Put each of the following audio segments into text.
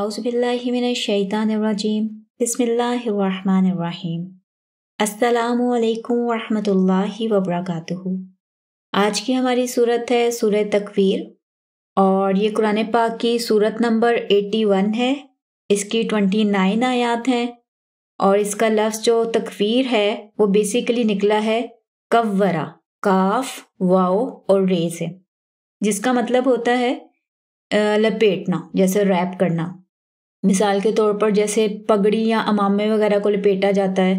आउज़बिल्लिमिनशैतानरजीम बसमिल्लाम अल्लाम वरहमतुल्लाहि वबरक आज की हमारी सूरत है सूर तकवीर और ये कुरान पाक की सूरत नंबर 81 है इसकी 29 आयात हैं और इसका लफ्ज़ जो तकवीर है वो बेसिकली निकला है कवरा काफ वाओ और रे से जिसका मतलब होता है लपेटना जैसे रैप करना मिसाल के तौर पर जैसे पगड़ी या अमामे वगैरह को लपेटा जाता है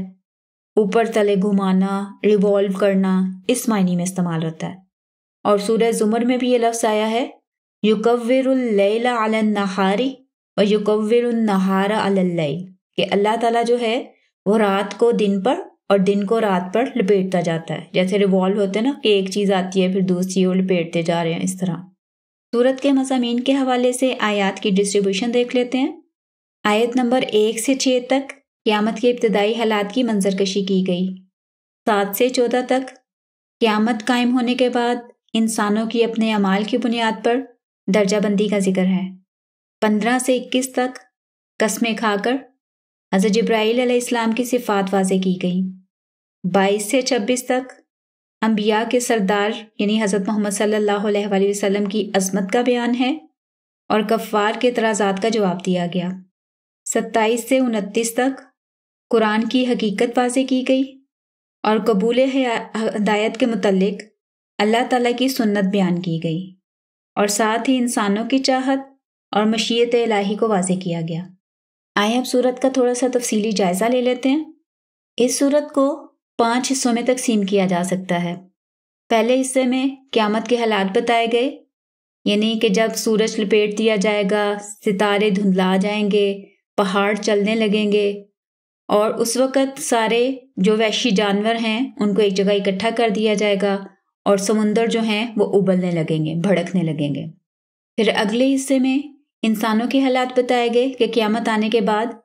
ऊपर तले घुमाना रिवॉल्व करना इस मायने में इस्तेमाल होता है और सूर्य जुमर में भी ये लफ्ज़ आया है नहारी और युकविरहारा अल्लई कि अल्लाह ताला जो है वो रात को दिन पर और दिन को रात पर लपेटता जाता है जैसे रिवॉल्व होते हैं ना कि एक चीज़ आती है फिर दूसरी और लपेटते जा रहे हैं इस तरह सूरत के मजामी के हवाले से आयात की डिस्ट्रीब्यूशन देख लेते हैं आयत नंबर एक से छः तक क़्यामत के इब्तदाई हालात की मंजरकशी की गई सात से चौदह तक क़्यामत कायम होने के बाद इंसानों की अपने अमाल की बुनियाद पर दर्जाबंदी का जिक्र है पंद्रह से इक्कीस तक कस्में खाकर हज़रत जब्राईल इस्लाम की सिफात वाजे की गई बाईस से छब्बीस तक अम्बिया के सरदार यानी हज़रत मोहम्मद सल्ला अलैहि की अजमत का बयान है और कफ़ार के तराजात का जवाब दिया गया सत्ताईस से उनतीस तक कुरान की हकीकत वाजे की गई और कबूल हदायत के मतलब अल्लाह ताला की सुन्नत बयान की गई और साथ ही इंसानों की चाहत और मशीत इलाही को वाजे किया गया आए अब सूरत का थोड़ा सा तफसीली जायज़ा ले लेते हैं इस सूरत को पाँच हिस्सों में तकसीम किया जा सकता है पहले हिस्से में क़्यामत के हालात बताए गए यानी कि जब सूरज लपेट दिया जाएगा सितारे धुंधला जाएंगे पहाड़ चलने लगेंगे और उस वक़्त सारे जो वैशी जानवर हैं उनको एक जगह इकट्ठा कर दिया जाएगा और समुंदर जो हैं वो उबलने लगेंगे भड़कने लगेंगे फिर अगले हिस्से में इंसानों के हालात बताए गए कि क़्यामत आने के बाद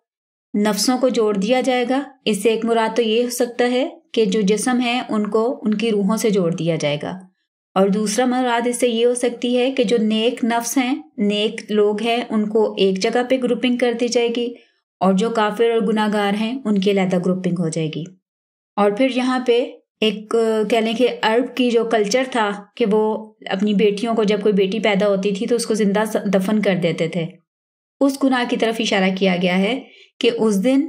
नफ्सों को जोड़ दिया जाएगा इससे एक मुराद तो ये हो सकता है कि जो जिसम है उनको उनकी रूहों से जोड़ दिया जाएगा और दूसरा मुराद इससे ये हो सकती है कि जो नेक नफ्स हैं नेक लोग हैं उनको एक जगह पे ग्रुपिंग कर दी जाएगी और जो काफिर और गुनागार हैं उनके अलहदा ग्रुपिंग हो जाएगी और फिर यहाँ पे एक कह लें कि अरब की जो कल्चर था कि वो अपनी बेटियों को जब कोई बेटी पैदा होती थी तो उसको ज़िंदा दफन कर देते थे उस गुनाह की तरफ इशारा किया गया है कि उस दिन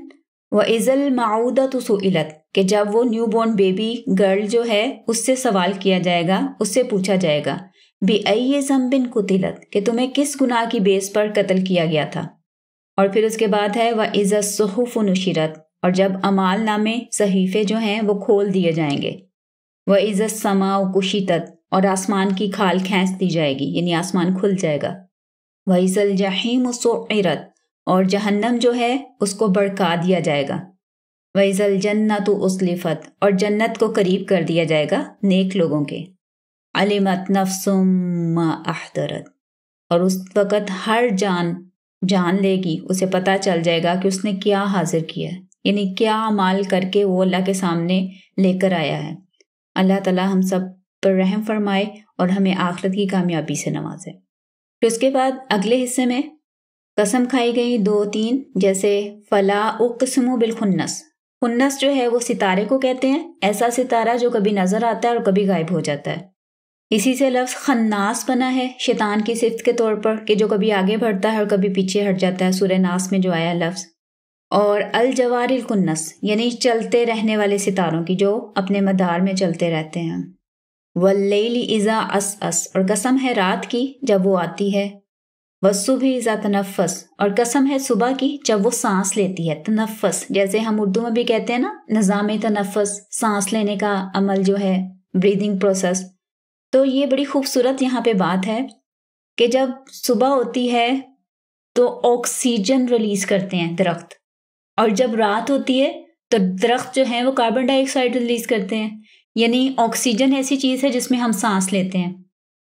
व इज़ल माउदा तो सुलत कि जब वो न्यू बॉर्न बेबी गर्ल जो है उससे सवाल किया जाएगा उससे पूछा जाएगा बे आई जम्बिन कुतिलत कि तुम्हें किस गुनाह की बेस पर कत्ल किया गया था और फिर उसके बाद है वह इज़्ज़त सहूफ नशीरत और जब अमाल नामे सहीफे जो हैं वो खोल दिए जाएंगे वह इज़्ज़त समाव कुशीतत और आसमान की खाल खेस दी जाएगी यानी आसमान खुल जाएगा वह इज़ल जहीम सुरत और जहन्नम जो है उसको भड़का दिया जाएगा वैजल जन्नत उसलिफत और जन्नत को करीब कर दिया जाएगा नेक लोगों के अलिमत नफसुम अहदरत और उस वक़्त हर जान जान लेगी उसे पता चल जाएगा कि उसने क्या हाजिर किया है यानी क्या माल करके वो अल्लाह के सामने लेकर आया है अल्लाह ताला हम सब पर रहम फरमाए और हमें आखरत की कामयाबी से नवाजे फिर तो उसके बाद अगले हिस्से में कसम खाई गई दो तीन जैसे फला उकसमु बिलखुन्नस हुन्नस जो है वो सितारे को कहते हैं ऐसा सितारा जो कभी नजर आता है और कभी गायब हो जाता है इसी से लफ्ज खन्नास बना है शैतान की सिफत के तौर पर कि जो कभी आगे बढ़ता है और कभी पीछे हट जाता है सूर्य नास में जो आया लफ्ज और अल जवारिल कुन्नस यानी चलते रहने वाले सितारों की जो अपने मदार में चलते रहते हैं वल्लेली इज़ा अस अस और कसम है रात की जब वो आती है सुबह ज़ा तनफ़स और कसम है सुबह की जब वो सांस लेती है तनफ़स तो जैसे हम उर्दू में भी कहते हैं ना निज़ाम तनफ़स तो सांस लेने का अमल जो है ब्रीदिंग प्रोसेस तो ये बड़ी खूबसूरत यहाँ पे बात है कि जब सुबह होती है तो ऑक्सीजन रिलीज करते हैं दरख्त और जब रात होती है तो दरख्त जो है वो कार्बन डाइऑक्साइड रिलीज करते हैं यानी ऑक्सीजन ऐसी चीज़ है जिसमें हम सांस लेते हैं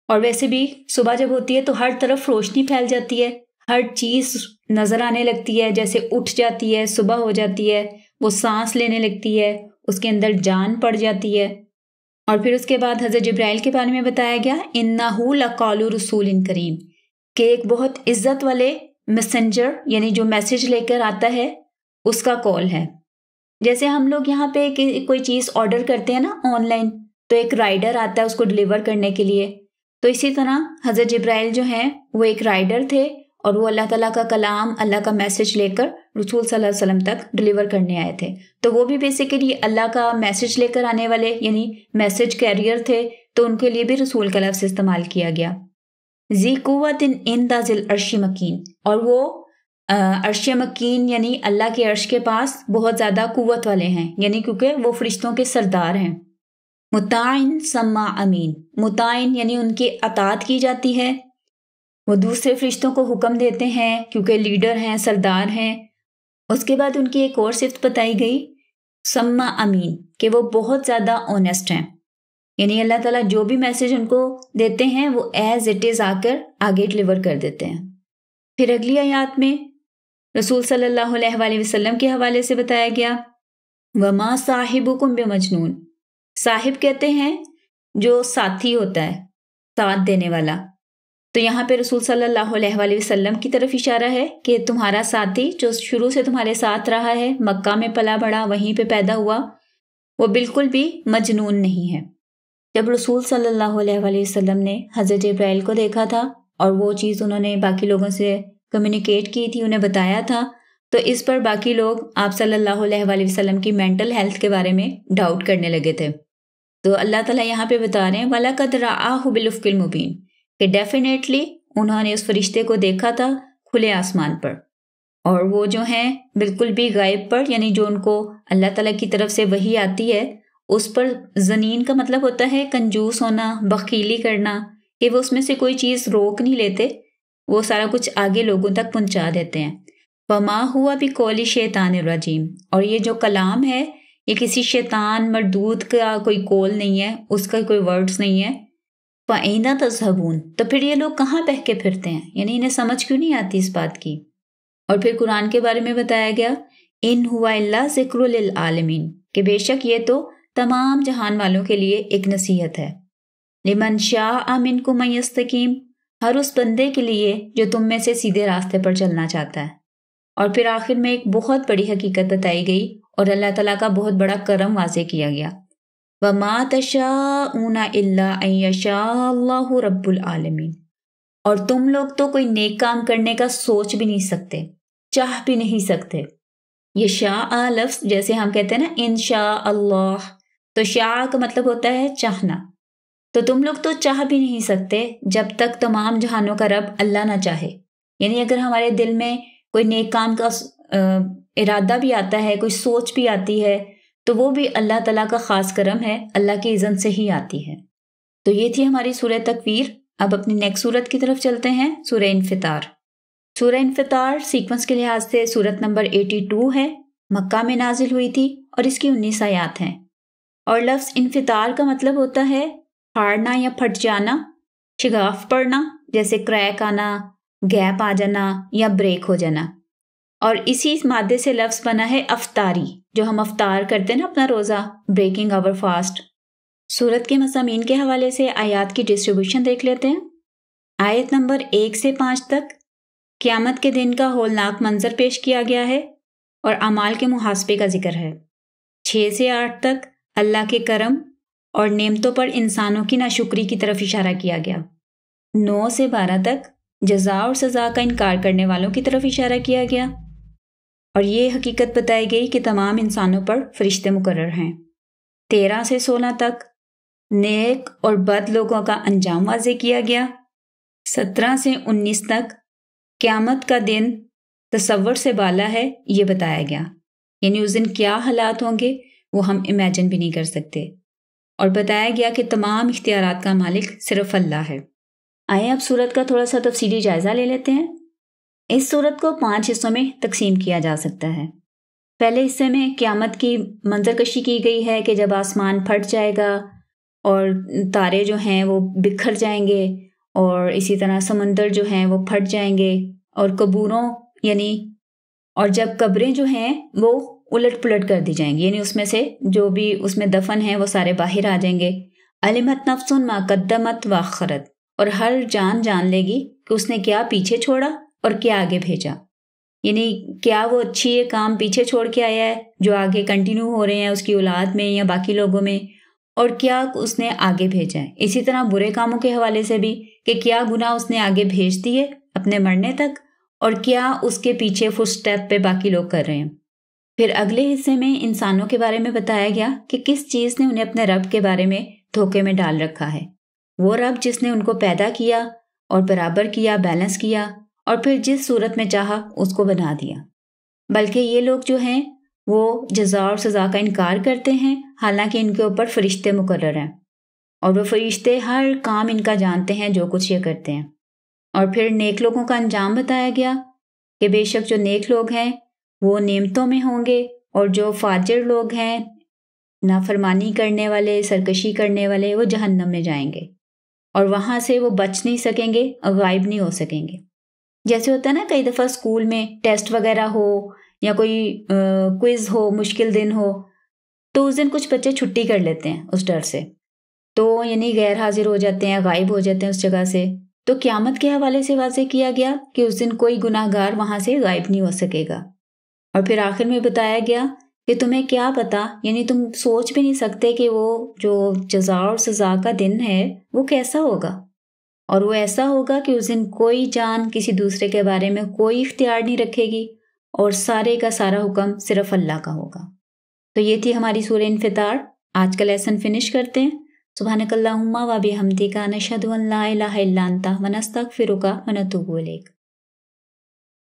और वैसे भी सुबह जब होती है तो हर तरफ रोशनी फैल जाती है हर चीज़ नज़र आने लगती है जैसे उठ जाती है सुबह हो जाती है वो सांस लेने लगती है उसके अंदर जान पड़ जाती है और फिर उसके बाद हज़रत जब्राइल के बारे में बताया गया इन्नाहू लकौल रसूल इन करीम के एक बहुत इज्जत वाले मैसेंजर यानी जो मैसेज लेकर आता है उसका कॉल है जैसे हम लोग यहाँ पे कोई चीज़ ऑर्डर करते हैं ना ऑनलाइन तो एक राइडर आता है उसको डिलीवर करने के लिए तो इसी तरह हज़रत जब्राइल जो हैं वो एक राइडर थे और वो अल्लाह ताला का कलाम अल्लाह का मैसेज लेकर रसूल सल्लल्लाहु अलैहि वसल्लम तक डिलीवर करने आए थे तो वो भी बेसिकली अल्लाह का मैसेज लेकर आने वाले यानी मैसेज कैरियर थे तो उनके लिए भी रसूल का लफ्ज़ इस्तेमाल किया गया जी कुत इन इन दाजिल अर्श मकीन और वो अर्श मकीन यानी अल्लाह के अर्श के पास बहुत ज़्यादा कुत वाले हैं यानी क्योंकि वो फरिश्तों के सरदार हैं मुताइन सम्मा अमीन मुताइन यानी उनकी अतात की जाती है वो दूसरे फरिश्तों को हुक्म देते हैं क्योंकि लीडर हैं सरदार हैं उसके बाद उनकी एक और सिफ्त बताई गई सम्मा अमीन कि वो बहुत ज़्यादा ऑनेस्ट हैं यानी अल्लाह ताला जो भी मैसेज उनको देते हैं वो एज इट इज़ आकर आगे डिलीवर कर देते हैं फिर अगली आयात में रसूल सल्लल्लाहु अलैहि वसल्लम के हवाले से बताया गया वमा साहिबुकुम बे मजनून साहिब कहते हैं जो साथी होता है साथ देने वाला तो यहाँ पे रसूल सल्लल्लाहु अलैहि वसल्लम की तरफ इशारा है कि तुम्हारा साथी जो शुरू से तुम्हारे साथ रहा है मक्का में पला बढ़ा वहीं पे पैदा हुआ वो बिल्कुल भी मजनून नहीं है जब रसूल सल्लल्लाहु अलैहि वसल्लम ने हज़रत इब्राइल को देखा था और वो चीज़ उन्होंने बाकी लोगों से कम्युनिकेट की थी उन्हें बताया था तो इस पर बाकी लोग आप सल्लल्लाहु अलैहि वसल्लम की मेंटल हेल्थ के बारे में डाउट करने लगे थे तो अल्लाह ताला यहाँ पे बता रहे हैं वाला कदरा बिलुफिल मुबीन कि डेफिनेटली उन्होंने उस फरिश्ते को देखा था खुले आसमान पर और वो जो हैं बिल्कुल भी गायब पर यानी जो उनको अल्लाह ताला की तरफ से वही आती है उस पर जनीन का मतलब होता है कंजूस होना बखीली करना कि वो उसमें से कोई चीज़ रोक नहीं लेते वो सारा कुछ आगे लोगों तक पहुंचा देते हैं वमा हुआ भी कौली शैतान रजीम और ये जो कलाम है ये किसी शैतान मरदूत का कोई कॉल नहीं है उसका कोई वर्ड्स नहीं है फ़ैना तजहबून तो फिर ये लोग कहाँ बह के फिरते हैं यानी इन्हें समझ क्यों नहीं आती इस बात की और फिर कुरान के बारे में बताया गया इन हुआ जिक्र आलमीन बेशक ये तो तमाम जहान वालों के लिए एक नसीहत है लिमन शाह आमिन को मैस्तकीम हर उस बंदे के लिए जो तुम में से सीधे रास्ते पर चलना चाहता है और फिर आखिर में एक बहुत बड़ी हकीकत बताई गई और अल्लाह तला का बहुत बड़ा करम वाजे किया गया व मा ऊना अल्लाह रबालमीन और तुम लोग तो कोई नेक काम करने का सोच भी नहीं सकते चाह भी नहीं सकते ये शाह लफ्स जैसे हम कहते हैं ना इन शाह अल्लाह तो शाह का मतलब होता है चाहना तो तुम लोग तो चाह भी नहीं सकते जब तक तमाम जहानों का रब अल्लाह ना चाहे यानी अगर हमारे दिल में कोई नेक काम का इरादा भी आता है कोई सोच भी आती है तो वो भी अल्लाह तला का ख़ास करम है अल्लाह के इज़न से ही आती है तो ये थी हमारी सूर तकवीर अब अपनी नेक्स्ट सूरत की तरफ चलते हैं सूर इनफितार सूर इनफितार सीक्वेंस के लिहाज से सूरत नंबर 82 है मक्का में नाजिल हुई थी और इसकी उन्नीस आयात हैं और लफ्ज़ इनफितार का मतलब होता है फाड़ना या फट जाना शिगाफ पड़ना जैसे क्रैक आना गैप आ जाना या ब्रेक हो जाना और इसी मादे से लफ्ज़ बना है अफतारी जो हम अफतार करते हैं ना अपना रोज़ा ब्रेकिंग आवर फास्ट सूरत के मजामीन के हवाले से आयात की डिस्ट्रीब्यूशन देख लेते हैं आयत नंबर एक से पाँच तक क़्यामत के दिन का होलनाक मंजर पेश किया गया है और अमाल के मुहासबे का जिक्र है छः से आठ तक अल्लाह के करम और नेमतों पर इंसानों की नाशुक्री की तरफ इशारा किया गया नौ से बारह तक जजा और सजा का इनकार करने वालों की तरफ इशारा किया गया और ये हकीकत बताई गई कि तमाम इंसानों पर फरिश्ते मुकर हैं तेरह से सोलह तक नेक और बद लोगों का अंजाम वाजे किया गया सत्रह से उन्नीस तक क्यामत का दिन तस्वर से बाला है ये बताया गया यानी उस दिन क्या हालात होंगे वो हम इमेजिन भी नहीं कर सकते और बताया गया कि तमाम इख्तियार का मालिक सिर्फ अल्लाह है आए अब सूरत का थोड़ा सा तफसीली जायज़ा ले लेते हैं इस सूरत को पांच हिस्सों में तकसीम किया जा सकता है पहले हिस्से में क़्यामत की मंजरकशी की गई है कि जब आसमान फट जाएगा और तारे जो हैं वो बिखर जाएंगे और इसी तरह समंदर जो हैं वो फट जाएंगे और कबूरों यानी और जब कब्रें जो हैं वो उलट पुलट कर दी जाएंगी यानी उसमें से जो भी उसमें दफन है वो सारे बाहर आ जाएंगे अलिमत नफसुन माकदमत वाखरत और हर जान जान लेगी कि उसने क्या पीछे छोड़ा और क्या आगे भेजा यानी क्या वो अच्छी ये काम पीछे छोड़ के आया है जो आगे कंटिन्यू हो रहे हैं उसकी औलाद में या बाकी लोगों में और क्या उसने आगे भेजा है इसी तरह बुरे कामों के हवाले से भी कि क्या गुना उसने आगे भेज दिए अपने मरने तक और क्या उसके पीछे फुट स्टेप पे बाकी लोग कर रहे हैं फिर अगले हिस्से में इंसानों के बारे में बताया गया कि किस चीज़ ने उन्हें अपने रब के बारे में धोखे में डाल रखा है वो रब जिसने उनको पैदा किया और बराबर किया बैलेंस किया और फिर जिस सूरत में चाहा उसको बना दिया बल्कि ये लोग जो हैं वो जजा और सज़ा का इनकार करते हैं हालांकि इनके ऊपर फरिश्ते मुकर हैं और वो फरिश्ते हर काम इनका जानते हैं जो कुछ ये करते हैं और फिर नेक लोगों का अंजाम बताया गया कि बेशक जो नेक लोग हैं वो नेमतों में होंगे और जो फाजिर लोग हैं नाफरमानी करने वाले सरकशी करने वाले वो जहन्नम में जाएंगे और वहाँ से वो बच नहीं सकेंगे और गायब नहीं हो सकेंगे जैसे होता है ना कई दफ़ा स्कूल में टेस्ट वगैरह हो या कोई क्विज हो मुश्किल दिन हो तो उस दिन कुछ बच्चे छुट्टी कर लेते हैं उस डर से तो यानी गैर हाजिर हो जाते हैं गायब हो जाते हैं उस जगह से तो क्यामत के हवाले से वाजे किया गया कि उस दिन कोई गुनाहगार वहां से गायब नहीं हो सकेगा और फिर आखिर में बताया गया कि तुम्हें क्या पता यानी तुम सोच भी नहीं सकते कि वो जो जजा और सजा का दिन है वो कैसा होगा और वो ऐसा होगा कि उस दिन कोई जान किसी दूसरे के बारे में कोई इख्तियार नहीं रखेगी और सारे का सारा हुक्म सिर्फ अल्लाह का होगा तो ये थी हमारी सूर्य इनफितार आज का लेसन फिनिश करते हैं सुबह सुबहानकल्ला वाबी हमदी का नशद वनता वनस्तक का वनतुबुलेक